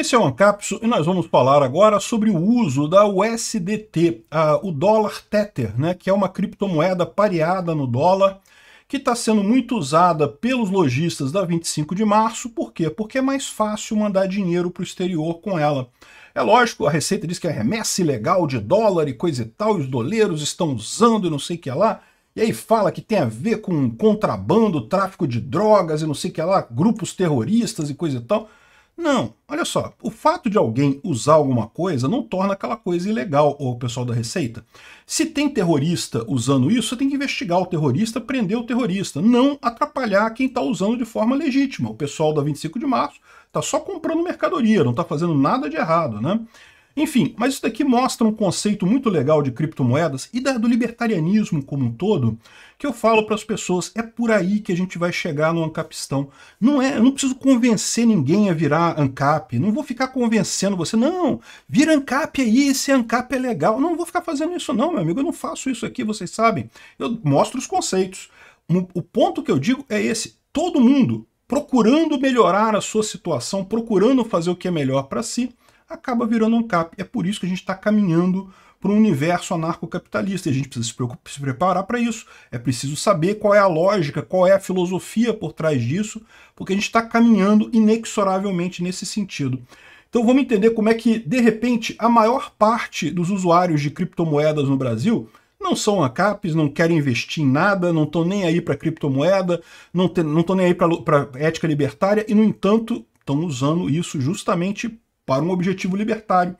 Esse é o Ancapso e nós vamos falar agora sobre o uso da USDT, a, o dólar Tether, né, que é uma criptomoeda pareada no dólar, que está sendo muito usada pelos lojistas da 25 de março. Por quê? Porque é mais fácil mandar dinheiro para o exterior com ela. É lógico, a Receita diz que é remessa ilegal de dólar e coisa e tal, e os doleiros estão usando e não sei o que lá. E aí fala que tem a ver com contrabando, tráfico de drogas e não sei o que lá, grupos terroristas e coisa e tal. Não, olha só, o fato de alguém usar alguma coisa não torna aquela coisa ilegal, o pessoal da Receita. Se tem terrorista usando isso, você tem que investigar o terrorista, prender o terrorista, não atrapalhar quem está usando de forma legítima. O pessoal da 25 de março está só comprando mercadoria, não está fazendo nada de errado, né? Enfim, mas isso daqui mostra um conceito muito legal de criptomoedas e da, do libertarianismo como um todo, que eu falo para as pessoas, é por aí que a gente vai chegar no Ancapistão. Não é, eu não preciso convencer ninguém a virar Ancap, não vou ficar convencendo você, não, vira Ancap aí, esse Ancap é legal. Não, não vou ficar fazendo isso não, meu amigo, eu não faço isso aqui, vocês sabem. Eu mostro os conceitos. O ponto que eu digo é esse, todo mundo procurando melhorar a sua situação, procurando fazer o que é melhor para si, acaba virando um cap. É por isso que a gente está caminhando para um universo anarcocapitalista e a gente precisa se, se preparar para isso. É preciso saber qual é a lógica, qual é a filosofia por trás disso, porque a gente está caminhando inexoravelmente nesse sentido. Então vamos entender como é que, de repente, a maior parte dos usuários de criptomoedas no Brasil não são ACAPs, não querem investir em nada, não estão nem aí para criptomoeda, não estão nem aí para ética libertária e, no entanto, estão usando isso justamente para um objetivo libertário,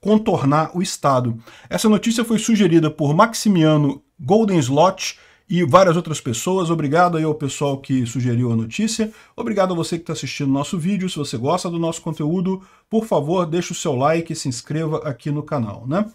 contornar o Estado. Essa notícia foi sugerida por Maximiano Golden Slot e várias outras pessoas. Obrigado aí ao pessoal que sugeriu a notícia. Obrigado a você que está assistindo nosso vídeo. Se você gosta do nosso conteúdo, por favor, deixe o seu like e se inscreva aqui no canal, né?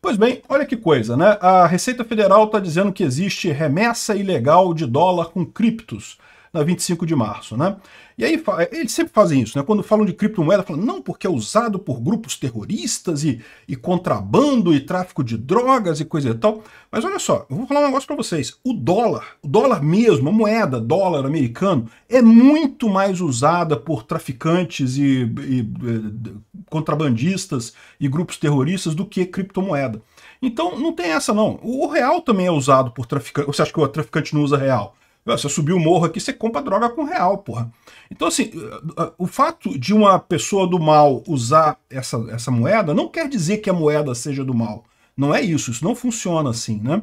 Pois bem, olha que coisa, né? A Receita Federal está dizendo que existe remessa ilegal de dólar com criptos na 25 de março, né? E aí eh, eles sempre fazem isso, né? Quando falam de criptomoeda, falam, não, porque é usado por grupos terroristas e, e contrabando e tráfico de drogas e coisa e tal. Mas olha só, eu vou falar um negócio para vocês. O dólar, o dólar mesmo, a moeda dólar americano, é muito mais usada por traficantes e, e, e eh, contrabandistas e grupos terroristas do que criptomoeda. Então não tem essa não. O real também é usado por traficantes. Você acha que o traficante não usa real? Você subiu o morro aqui, você compra droga com real, porra. Então, assim, eh, eh, o fato de uma pessoa do mal usar essa, essa moeda não quer dizer que a moeda seja do mal. Não é isso, isso não funciona assim, né?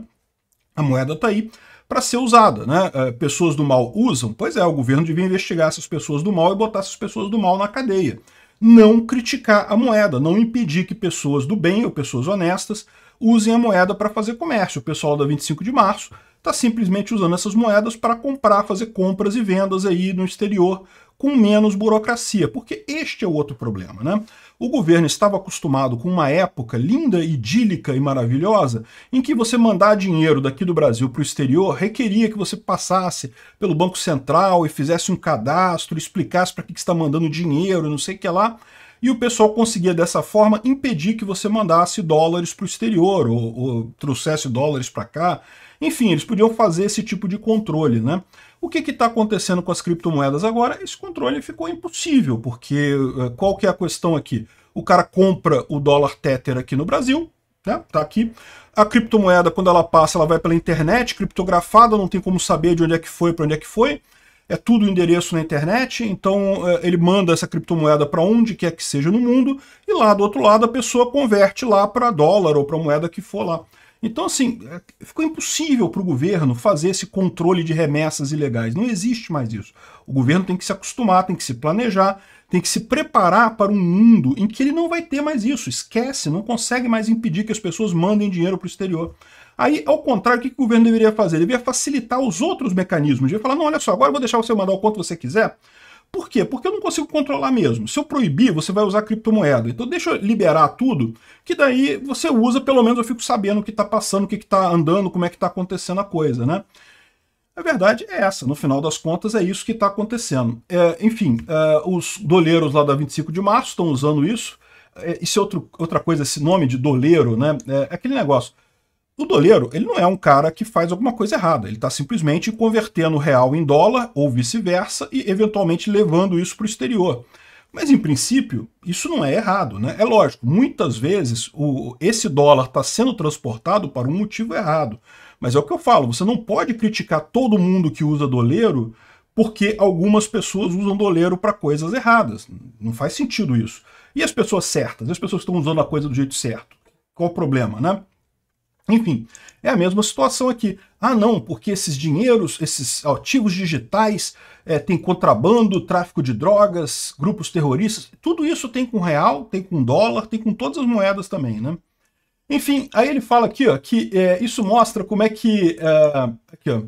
A moeda tá aí para ser usada, né? Eh, pessoas do mal usam? Pois é, o governo devia investigar essas pessoas do mal e botar essas pessoas do mal na cadeia. Não criticar a moeda, não impedir que pessoas do bem ou pessoas honestas usem a moeda para fazer comércio. O pessoal da 25 de março está simplesmente usando essas moedas para comprar, fazer compras e vendas aí no exterior com menos burocracia, porque este é o outro problema, né? O governo estava acostumado com uma época linda, idílica e maravilhosa em que você mandar dinheiro daqui do Brasil para o exterior requeria que você passasse pelo Banco Central e fizesse um cadastro, explicasse para que, que está mandando dinheiro, não sei o que lá e o pessoal conseguia dessa forma impedir que você mandasse dólares para o exterior ou, ou, trouxesse dólares para cá. Enfim, eles podiam fazer esse tipo de controle, né? O que está acontecendo com as criptomoedas agora? Esse controle ficou impossível, porque eh, qual que é a questão aqui? O cara compra o dólar Tether aqui no Brasil, né? Tá aqui. A criptomoeda, quando ela passa, ela vai pela internet, criptografada, não tem como saber de onde é que foi, para onde é que foi é tudo endereço na internet, então eh, ele manda essa criptomoeda para onde quer que seja no mundo, e lá do outro lado a pessoa converte lá para dólar ou para moeda que for lá. Então, assim, é, ficou impossível para o governo fazer esse controle de remessas ilegais. Não existe mais isso. O governo tem que se acostumar, tem que se planejar, tem que se preparar para um mundo em que ele não vai ter mais isso. Esquece, não consegue mais impedir que as pessoas mandem dinheiro para o exterior. Aí, ao contrário, o que o governo deveria fazer? Ele deveria facilitar os outros mecanismos. Ele deveria falar, não, olha só, agora eu vou deixar você mandar o quanto você quiser, por quê? Porque eu não consigo controlar mesmo. Se eu proibir, você vai usar criptomoeda. Então deixa eu liberar tudo, que daí você usa, pelo menos eu fico sabendo o que está passando, o que está andando, como é que está acontecendo a coisa, né? A verdade é essa, no final das contas é isso que está acontecendo. É, enfim, é, os doleiros lá da 25 de março estão usando isso. É, isso é outro, outra coisa, esse nome de doleiro, né? É, é aquele negócio. O doleiro, ele não é um cara que faz alguma coisa errada, ele está simplesmente convertendo real em dólar ou vice-versa e eventualmente levando isso para o exterior. Mas em princípio, isso não é errado, né? É lógico, muitas vezes o, esse dólar está sendo transportado para um motivo errado. Mas é o que eu falo, você não pode criticar todo mundo que usa doleiro porque algumas pessoas usam doleiro para coisas erradas. Não faz sentido isso. E as pessoas certas? As pessoas que estão usando a coisa do jeito certo? Qual o problema, né? Enfim, é a mesma situação aqui. Ah, não, porque esses dinheiros, esses ativos digitais, é, tem contrabando, tráfico de drogas, grupos terroristas, tudo isso tem com real, tem com dólar, tem com todas as moedas também, né? Enfim, aí ele fala aqui ó, que é, isso mostra como é que é, aqui, ó,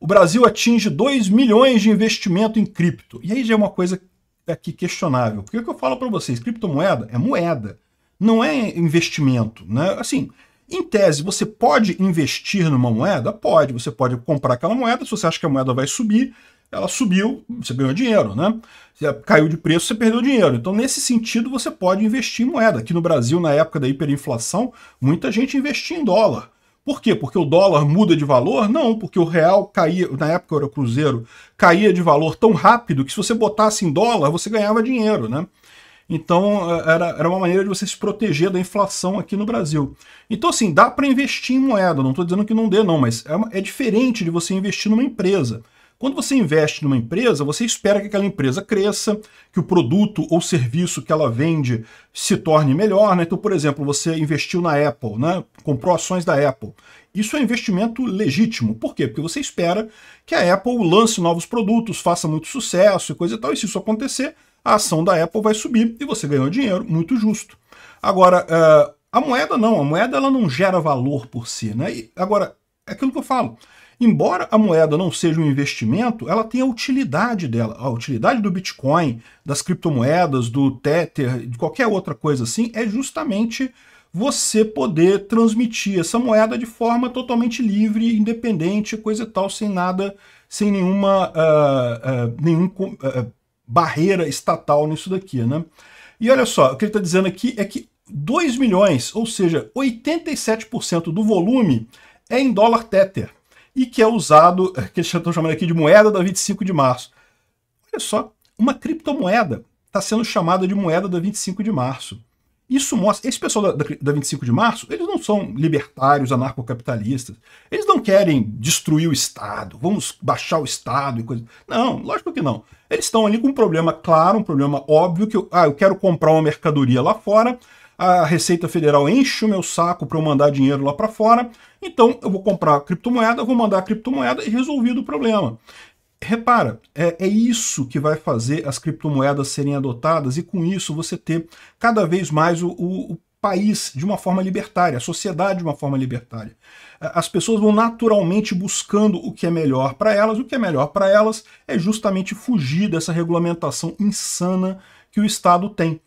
o Brasil atinge 2 milhões de investimento em cripto. E aí já é uma coisa aqui questionável. Porque o que eu falo para vocês, criptomoeda é moeda, não é investimento. Né? Assim, em tese, você pode investir numa moeda? Pode. Você pode comprar aquela moeda, se você acha que a moeda vai subir, ela subiu, você ganhou dinheiro, né? Se caiu de preço, você perdeu dinheiro. Então, nesse sentido, você pode investir em moeda. Aqui no Brasil, na época da hiperinflação, muita gente investia em dólar. Por quê? Porque o dólar muda de valor? Não, porque o real caía, na época era cruzeiro, caía de valor tão rápido que se você botasse em dólar, você ganhava dinheiro, né? Então, é, era, era uma maneira de você se proteger da inflação aqui no Brasil. Então, assim, dá para investir em moeda, não estou dizendo que não dê, não, mas é, uma, é diferente de você investir numa empresa. Quando você investe numa empresa, você espera que aquela empresa cresça, que o produto ou serviço que ela vende se torne melhor. Né? Então, por exemplo, você investiu na Apple, né? comprou ações da Apple. Isso é investimento legítimo. Por quê? Porque você espera que a Apple lance novos produtos, faça muito sucesso e coisa e tal. E se isso acontecer, a ação da Apple vai subir e você ganhou dinheiro, muito justo. Agora, eh, a moeda não, a moeda ela não gera valor por si. Né? E agora, é aquilo que eu falo. Embora a moeda não seja um investimento, ela tem a utilidade dela. A utilidade do Bitcoin, das criptomoedas, do Tether, de qualquer outra coisa assim, é justamente você poder transmitir essa moeda de forma totalmente livre, independente, coisa e tal, sem nada, sem nenhuma, uh, uh, nenhum uh, barreira estatal nisso daqui, né? E olha só, o que ele está dizendo aqui é que 2 milhões, ou seja, 87% do volume é em dólar tether e que é usado, é, que eles estão chamando aqui de moeda da 25 de março. Olha só, uma criptomoeda está sendo chamada de moeda da 25 de março. Isso mostra. Esse pessoal da, da 25 de março, eles não são libertários, anarcocapitalistas. Eles não querem destruir o Estado, vamos baixar o Estado e coisa. Não, lógico que não. Eles estão ali com um problema claro, um problema óbvio, que eu, ah, eu quero comprar uma mercadoria lá fora, a Receita Federal enche o meu saco para eu mandar dinheiro lá para fora, então eu vou comprar criptomoeda, vou mandar criptomoeda e resolvido o problema repara, é, é, isso que vai fazer as criptomoedas serem adotadas e com isso você ter cada vez mais o, o, o país de uma forma libertária, a sociedade de uma forma libertária. As pessoas vão naturalmente buscando o que é melhor para elas, o que é melhor para elas é justamente fugir dessa regulamentação insana que o Estado tem.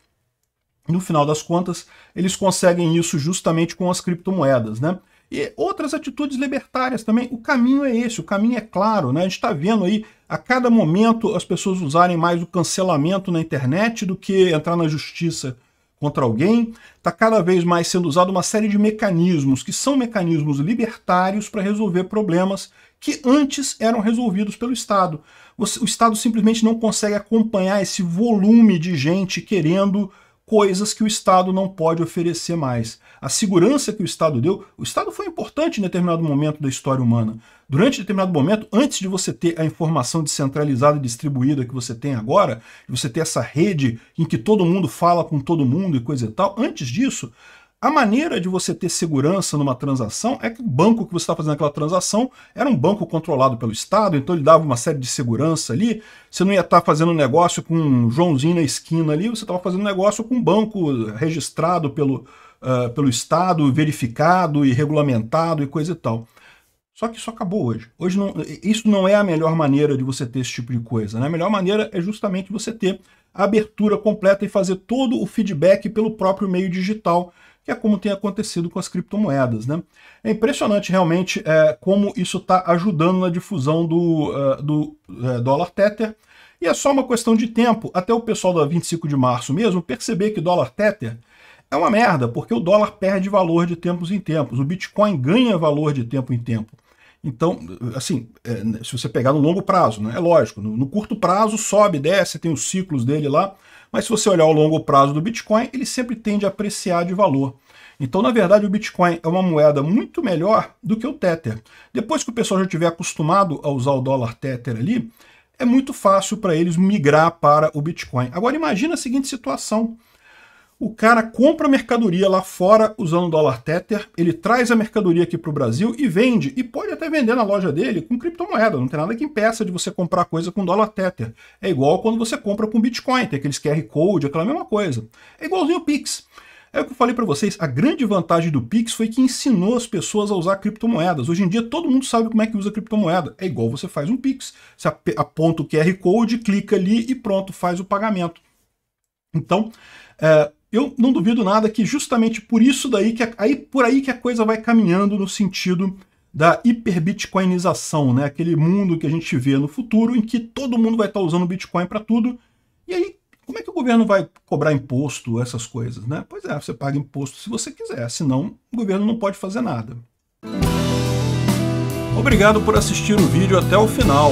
No final das contas, eles conseguem isso justamente com as criptomoedas, né? E outras atitudes libertárias também. O caminho é esse, o caminho é claro. Né? A gente está vendo aí a cada momento as pessoas usarem mais o cancelamento na internet do que entrar na justiça contra alguém. Está cada vez mais sendo usado uma série de mecanismos, que são mecanismos libertários para resolver problemas que antes eram resolvidos pelo Estado. O Estado simplesmente não consegue acompanhar esse volume de gente querendo coisas que o Estado não pode oferecer mais. A segurança que o Estado deu, o Estado foi importante em determinado momento da história humana. Durante determinado momento, antes de você ter a informação descentralizada e distribuída que você tem agora, de você ter essa rede em que todo mundo fala com todo mundo e coisa e tal, antes disso, a maneira de você ter segurança numa transação é que o banco que você está fazendo aquela transação era um banco controlado pelo Estado, então ele dava uma série de segurança ali. Você não ia estar tá fazendo negócio com um Joãozinho na esquina ali, você estava fazendo negócio com um banco registrado pelo, uh, pelo Estado, verificado e regulamentado e coisa e tal. Só que isso acabou hoje. Hoje não, isso não é a melhor maneira de você ter esse tipo de coisa. Né? A melhor maneira é justamente você ter a abertura completa e fazer todo o feedback pelo próprio meio digital que é como tem acontecido com as criptomoedas. Né? É impressionante realmente é, como isso está ajudando na difusão do, uh, do uh, dólar Tether. E é só uma questão de tempo, até o pessoal da 25 de março mesmo perceber que dólar Tether é uma merda, porque o dólar perde valor de tempos em tempos, o Bitcoin ganha valor de tempo em tempo. Então, assim, é, se você pegar no longo prazo, né? é lógico, no, curto prazo sobe, desce, tem os ciclos dele lá, mas se você olhar o longo prazo do Bitcoin, ele sempre tende a apreciar de valor. Então, na verdade, o Bitcoin é uma moeda muito melhor do que o Tether. Depois que o pessoal já estiver acostumado a usar o dólar Tether ali, é muito fácil para eles migrar para o Bitcoin. Agora imagina a seguinte situação. O cara compra mercadoria lá fora usando dólar Tether, ele traz a mercadoria aqui para o Brasil e vende. E pode até vender na loja dele com criptomoeda, não tem nada que impeça de você comprar coisa com dólar Tether. É igual quando você compra com Bitcoin, tem aqueles QR Code, aquela mesma coisa. É igualzinho o Pix. É o que eu falei para vocês, a grande vantagem do Pix foi que ensinou as pessoas a usar criptomoedas. Hoje em dia todo mundo sabe como é que usa criptomoeda. É igual você faz um Pix, você aponta o QR Code, clica ali e pronto, faz o pagamento. Então, é, eu não duvido nada que justamente por isso daí que a, aí por aí que a coisa vai caminhando no sentido da hiperbitcoinização, né? Aquele mundo que a gente vê no futuro em que todo mundo vai estar tá usando Bitcoin para tudo. E aí, como é que o governo vai cobrar imposto, essas coisas, né? Pois é, você paga imposto se você quiser, senão o governo não pode fazer nada. Obrigado por assistir o vídeo até o final.